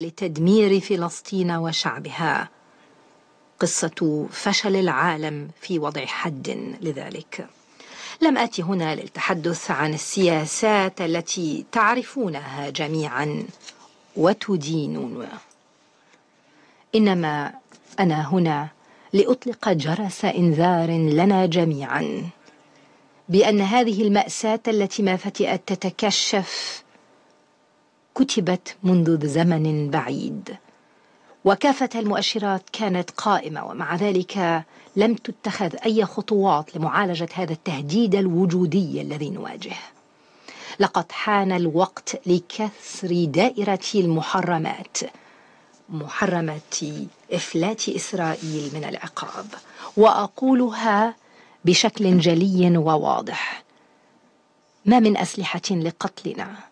لتدمير فلسطين وشعبها قصة فشل العالم في وضع حد لذلك لم أتي هنا للتحدث عن السياسات التي تعرفونها جميعا وتدينون إنما أنا هنا لأطلق جرس إنذار لنا جميعا بأن هذه المأساة التي ما فتئت تتكشف كتبت منذ زمن بعيد وكافة المؤشرات كانت قائمة ومع ذلك لم تتخذ أي خطوات لمعالجة هذا التهديد الوجودي الذي نواجهه لقد حان الوقت لكسر دائرة المحرمات محرمة إفلات إسرائيل من العقاب وأقولها بشكل جلي وواضح ما من أسلحة لقتلنا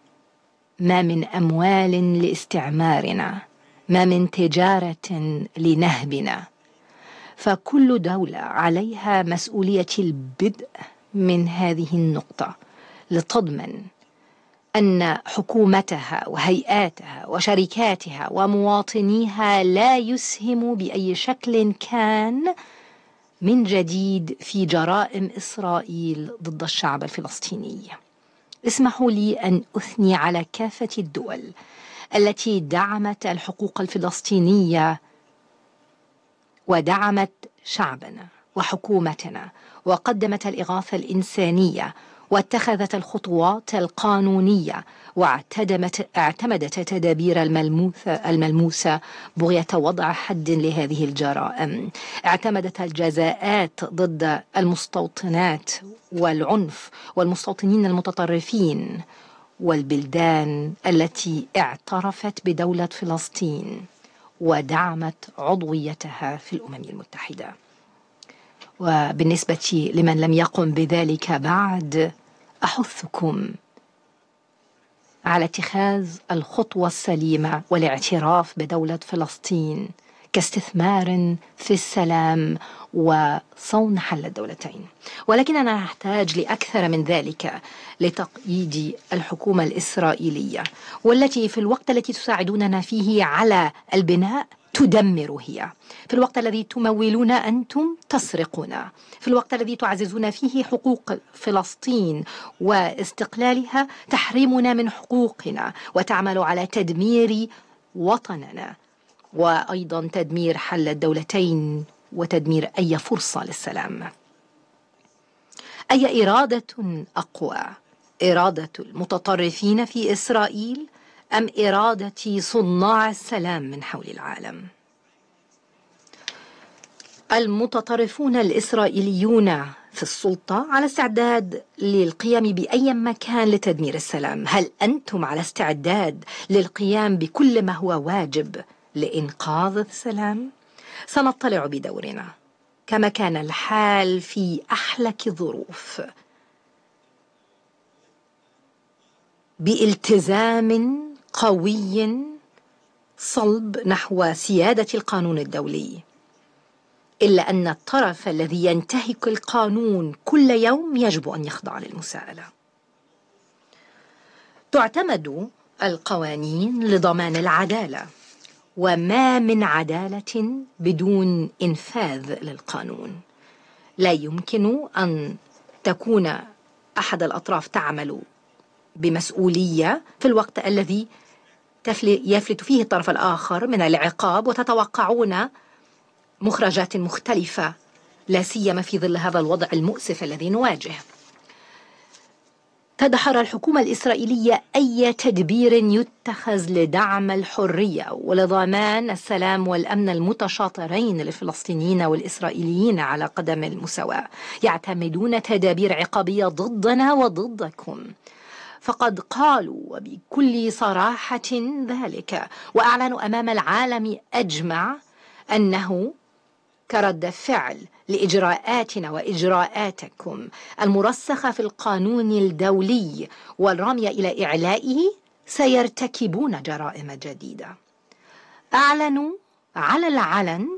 ما من اموال لاستعمارنا ما من تجاره لنهبنا فكل دوله عليها مسؤوليه البدء من هذه النقطه لتضمن ان حكومتها وهيئاتها وشركاتها ومواطنيها لا يسهم باي شكل كان من جديد في جرائم اسرائيل ضد الشعب الفلسطيني اسمحوا لي أن أثني على كافة الدول التي دعمت الحقوق الفلسطينية ودعمت شعبنا وحكومتنا وقدمت الإغاثة الإنسانية واتخذت الخطوات القانونية واعتدمت اعتمدت التدابير الملموسة, الملموسة بغية وضع حد لهذه الجرائم اعتمدت الجزاءات ضد المستوطنات والعنف والمستوطنين المتطرفين والبلدان التي اعترفت بدولة فلسطين ودعمت عضويتها في الأمم المتحدة وبالنسبة لمن لم يقم بذلك بعد أحثكم على اتخاذ الخطوة السليمة والاعتراف بدولة فلسطين كاستثمار في السلام وصون حل الدولتين ولكننا نحتاج لاكثر من ذلك لتقييد الحكومه الاسرائيليه والتي في الوقت التي تساعدوننا فيه على البناء تدمر هي في الوقت الذي تمولون أنتم تسرقون في الوقت الذي تعززون فيه حقوق فلسطين واستقلالها تحرمنا من حقوقنا وتعمل على تدمير وطننا وأيضا تدمير حل الدولتين وتدمير أي فرصة للسلام أي إرادة أقوى إرادة المتطرفين في إسرائيل أم إرادة صناع السلام من حول العالم؟ المتطرفون الإسرائيليون في السلطة على استعداد للقيام بأي مكان لتدمير السلام هل أنتم على استعداد للقيام بكل ما هو واجب لإنقاذ السلام؟ سنطلع بدورنا كما كان الحال في أحلك الظروف بالتزام قوي صلب نحو سيادة القانون الدولي إلا أن الطرف الذي ينتهك القانون كل يوم يجب أن يخضع للمساءلة تعتمد القوانين لضمان العدالة وما من عدالة بدون إنفاذ للقانون لا يمكن أن تكون أحد الأطراف تعمل بمسؤولية في الوقت الذي يفلت فيه الطرف الآخر من العقاب وتتوقعون مخرجات مختلفة لا سيما في ظل هذا الوضع المؤسف الذي نواجهه تدحر الحكومة الإسرائيلية أي تدبير يتخذ لدعم الحرية ولضمان السلام والأمن المتشاطرين للفلسطينيين والإسرائيليين على قدم المساواة يعتمدون تدابير عقابية ضدنا وضدكم فقد قالوا وبكل صراحة ذلك وأعلنوا أمام العالم أجمع أنه كرد فعل لإجراءاتنا وإجراءاتكم المرسخة في القانون الدولي والرامية إلى إعلائه سيرتكبون جرائم جديدة أعلنوا على العلن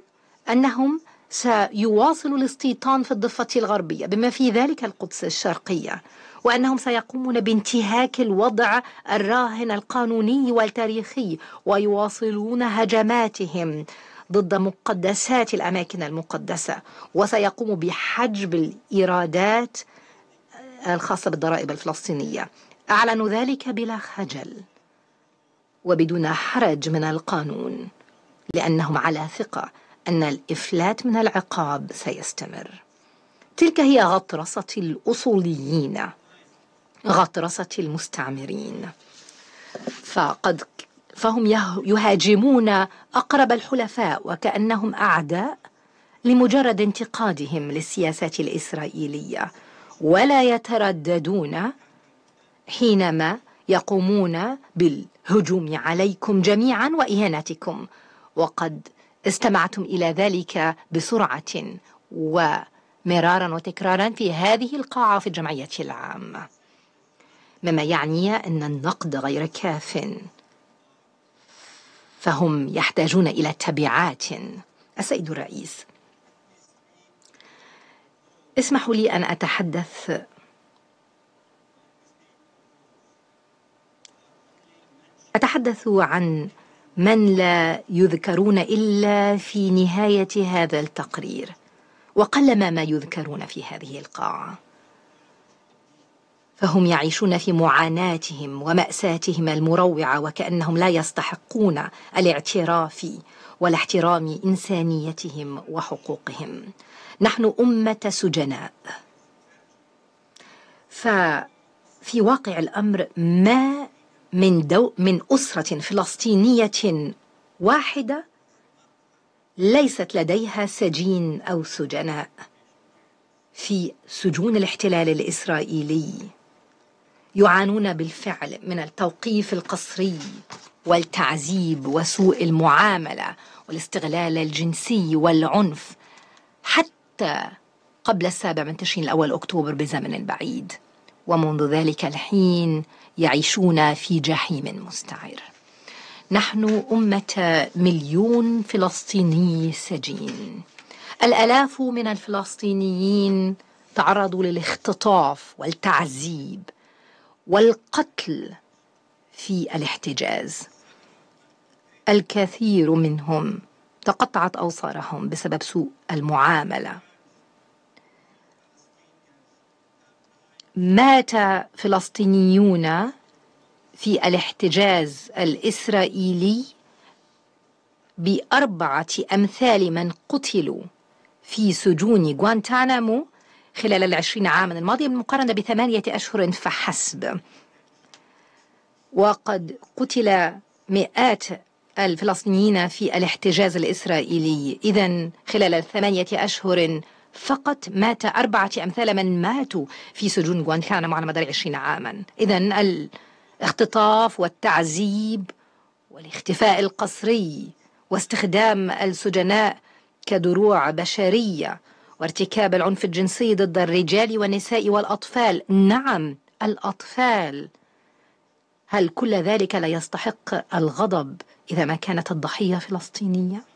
أنهم سيواصل الاستيطان في الضفة الغربية بما في ذلك القدس الشرقية وأنهم سيقومون بانتهاك الوضع الراهن القانوني والتاريخي ويواصلون هجماتهم ضد مقدسات الأماكن المقدسة وسيقوم بحجب الإيرادات الخاصة بالضرائب الفلسطينية أعلنوا ذلك بلا خجل وبدون حرج من القانون لأنهم على ثقة أن الإفلات من العقاب سيستمر تلك هي غطرسة الأصوليين غطرسة المستعمرين فقد فهم يهاجمون أقرب الحلفاء وكأنهم أعداء لمجرد انتقادهم للسياسة الإسرائيلية ولا يترددون حينما يقومون بالهجوم عليكم جميعا وإهانتكم وقد استمعتم إلى ذلك بسرعة ومرارا وتكرارا في هذه القاعة في الجمعية العامة مما يعني أن النقد غير كاف فهم يحتاجون إلى تبعات السيد الرئيس اسمحوا لي أن أتحدث أتحدث عن من لا يذكرون إلا في نهاية هذا التقرير وقلما ما يذكرون في هذه القاعة فهم يعيشون في معاناتهم ومأساتهم المروعة وكأنهم لا يستحقون الاعتراف ولا احترام إنسانيتهم وحقوقهم نحن أمة سجناء ففي واقع الأمر ما من دو من أسرة فلسطينية واحدة ليست لديها سجين أو سجناء في سجون الاحتلال الإسرائيلي يعانون بالفعل من التوقيف القسري والتعذيب وسوء المعاملة والاستغلال الجنسي والعنف حتى قبل السابع من تشرين الأول أكتوبر بزمن بعيد ومنذ ذلك الحين يعيشون في جحيم مستعر نحن امه مليون فلسطيني سجين الالاف من الفلسطينيين تعرضوا للاختطاف والتعذيب والقتل في الاحتجاز الكثير منهم تقطعت اوصارهم بسبب سوء المعامله مات فلسطينيون في الاحتجاز الإسرائيلي بأربعة أمثال من قتلوا في سجون غوانتانامو خلال العشرين عاما الماضية بالمقارنة بثمانية أشهر فحسب وقد قتل مئات الفلسطينيين في الاحتجاز الإسرائيلي إذا خلال ثمانية أشهر فقط مات أربعة أمثال من ماتوا في سجون غوانتانامو على مدار عشرين عاما إذا الاختطاف والتعذيب والاختفاء القسري واستخدام السجناء كدروع بشرية وارتكاب العنف الجنسي ضد الرجال والنساء والأطفال نعم الأطفال هل كل ذلك لا يستحق الغضب إذا ما كانت الضحية فلسطينية؟